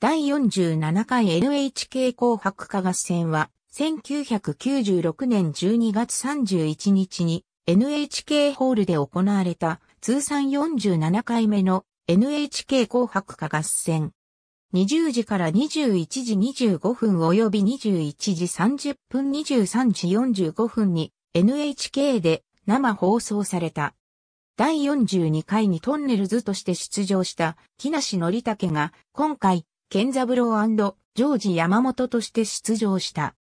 第47回 NHK 紅白歌合戦は、1996年12月31日に NHK ホールで行われた通算47回目の NHK 紅白歌合戦。20時から21時25分及び21時30分23時45分に NHK で生放送された。第42回にトンネルズとして出場した木梨憲武が今回健三郎ジョージ山本として出場した。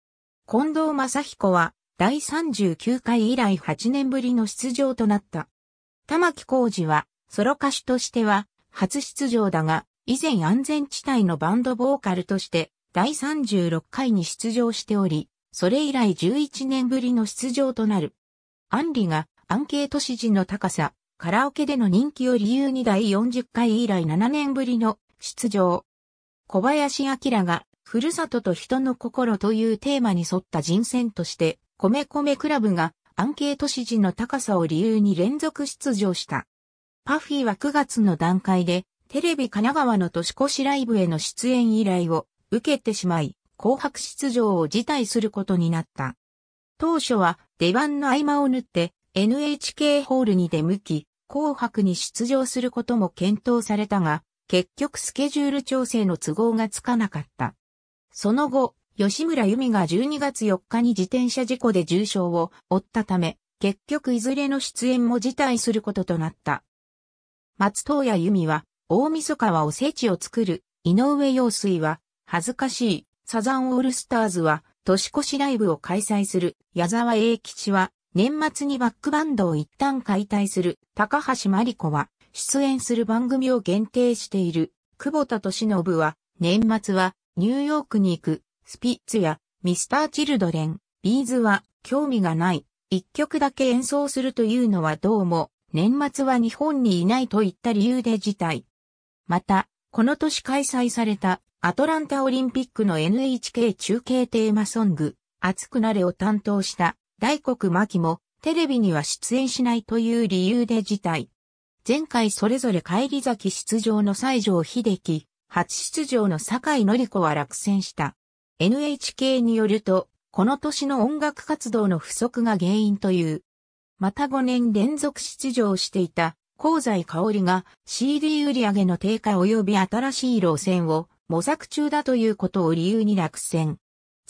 近藤正彦は第39回以来8年ぶりの出場となった。玉木浩二はソロ歌手としては初出場だが、以前安全地帯のバンドボーカルとして第36回に出場しており、それ以来11年ぶりの出場となる。アンリがアンケート指示の高さ、カラオケでの人気を理由に第40回以来7年ぶりの出場。小林明が、ふるさとと人の心というテーマに沿った人選として、米米クラブがアンケート指示の高さを理由に連続出場した。パフィーは9月の段階で、テレビ神奈川の年越しライブへの出演依頼を受けてしまい、紅白出場を辞退することになった。当初は出番の合間を縫って NHK ホールに出向き、紅白に出場することも検討されたが、結局スケジュール調整の都合がつかなかった。その後、吉村由美が12月4日に自転車事故で重傷を負ったため、結局いずれの出演も辞退することとなった。松任谷由美は、大晦日はおせちを作る、井上陽水は、恥ずかしい、サザンオールスターズは、年越しライブを開催する、矢沢永吉は、年末にバックバンドを一旦解体する、高橋真理子は、出演する番組を限定している、久保田敏信は、年末は、ニューヨークに行く、スピッツや、ミスター・チルドレン、ビーズは、興味がない、一曲だけ演奏するというのはどうも、年末は日本にいないといった理由で辞退。また、この年開催された、アトランタオリンピックの NHK 中継テーマソング、熱くなれを担当した大黒巻もテレビには出演しないという理由で辞退。前回それぞれ返り咲き出場の西城秀樹、初出場の酒井紀子は落選した。NHK によると、この年の音楽活動の不足が原因という。また5年連続出場していた、香西香織が CD 売上の低下及び新しい路線を模索中だということを理由に落選。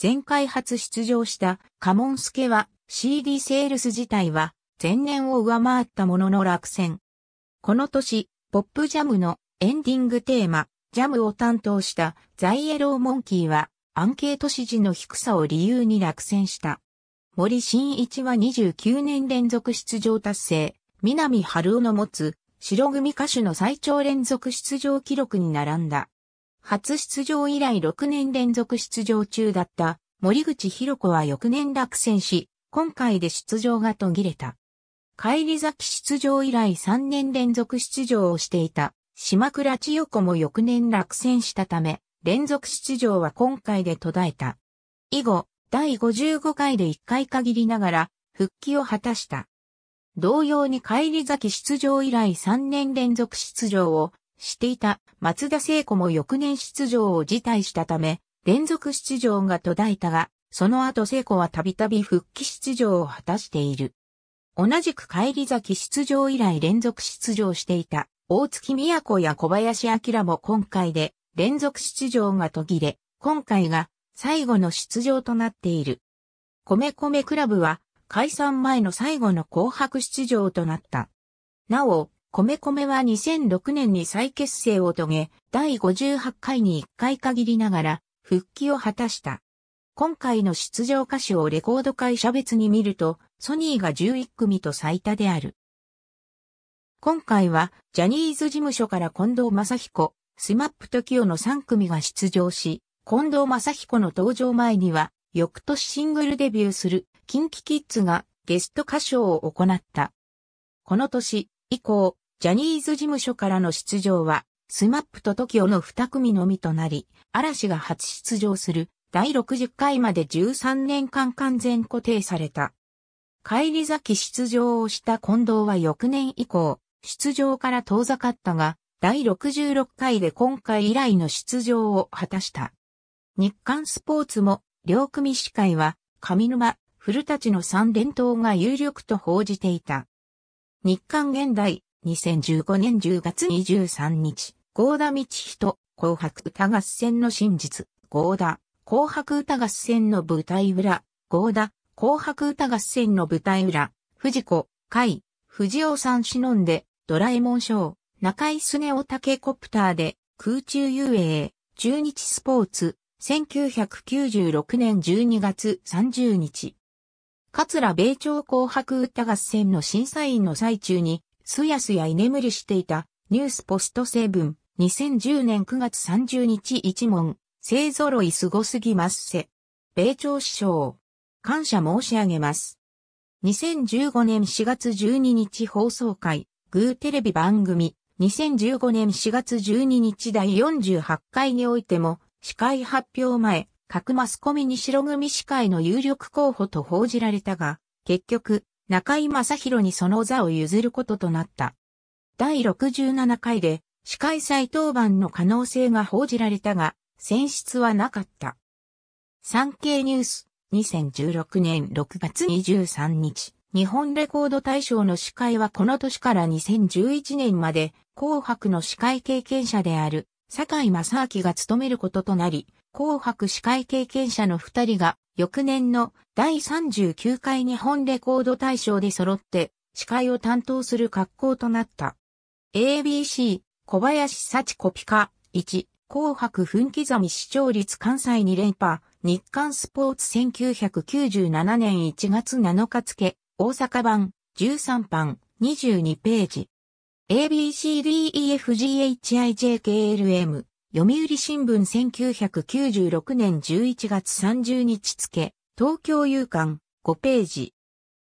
前回初出場したカモンスケは CD セールス自体は前年を上回ったものの落選。この年、ポップジャムのエンディングテーマ、ジャムを担当したザイエローモンキーは、アンケート指示の低さを理由に落選した。森進一は29年連続出場達成、南春夫の持つ白組歌手の最長連続出場記録に並んだ。初出場以来6年連続出場中だった森口博子は翌年落選し、今回で出場が途切れた。帰り咲き出場以来3年連続出場をしていた島倉千代子も翌年落選したため、連続出場は今回で途絶えた。以後、第55回で1回限りながら復帰を果たした。同様に帰り咲き出場以来3年連続出場をしていた松田聖子も翌年出場を辞退したため、連続出場が途絶えたが、その後聖子はたびたび復帰出場を果たしている。同じく帰り咲き出場以来連続出場していた大月都や小林明も今回で連続出場が途切れ、今回が最後の出場となっている。米米クラブは解散前の最後の紅白出場となった。なお、米米は2006年に再結成を遂げ、第58回に1回限りながら復帰を果たした。今回の出場歌手をレコード会社別に見ると、ソニーが11組と最多である。今回は、ジャニーズ事務所から近藤正彦、スマップトキオの3組が出場し、近藤正彦の登場前には、翌年シングルデビューする、キンキキッズがゲスト歌唱を行った。この年以降、ジャニーズ事務所からの出場は、スマップとトキオの2組のみとなり、嵐が初出場する第60回まで13年間完全固定された。帰り咲き出場をした近藤は翌年以降、出場から遠ざかったが、第66回で今回以来の出場を果たした。日刊スポーツも、両組司会は、上沼、古立の三連投が有力と報じていた。日刊現代、2015年10月23日、合田道人、紅白歌合戦の真実、合田、紅白歌合戦の舞台裏、合田、紅白歌合戦の舞台裏、藤子、海、藤尾さん忍んで、ドラえもん賞、中井すねおたけコプターで、空中遊泳、中日スポーツ、1996年12月30日。桂米朝紅白歌合戦の審査員の最中に、すやすや居眠りしていた、ニュースポストブン、2010年9月30日一問、勢揃いすごすぎますせ。米朝首相。感謝申し上げます。2015年4月12日放送会、グーテレビ番組、2015年4月12日第48回においても、司会発表前、各マスコミに白組司会の有力候補と報じられたが、結局、中井正宏にその座を譲ることとなった。第67回で、司会再登板の可能性が報じられたが、選出はなかった。産経ニュース2016年6月23日、日本レコード大賞の司会はこの年から2011年まで、紅白の司会経験者である、坂井正明が務めることとなり、紅白司会経験者の二人が、翌年の第39回日本レコード大賞で揃って、司会を担当する格好となった。ABC、小林幸子ピカ、1、紅白分刻み視聴率関西2連覇、日刊スポーツ1997年1月7日付、大阪版、13版、22ページ。ABCDEFGHIJKLM、読売新聞1996年11月30日付、東京夕刊、5ページ。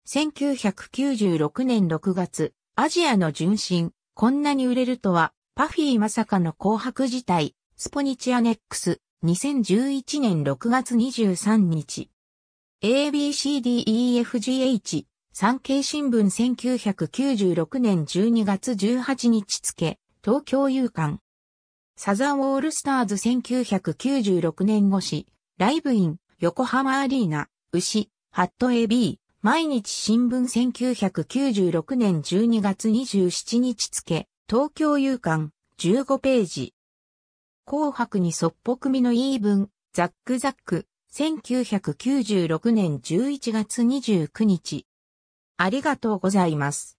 1996年6月、アジアの純真、こんなに売れるとは、パフィーまさかの紅白自体、スポニチアネックス、2011年6月23日。ABCDEFGH 産経新聞1996年12月18日付、東京有刊。サザンオールスターズ1996年越し、ライブイン、横浜アリーナ、牛、ハット AB、毎日新聞1996年12月27日付、東京有刊、15ページ。紅白にそっぽくみの言い分、ザックザック、1996年11月29日。ありがとうございます。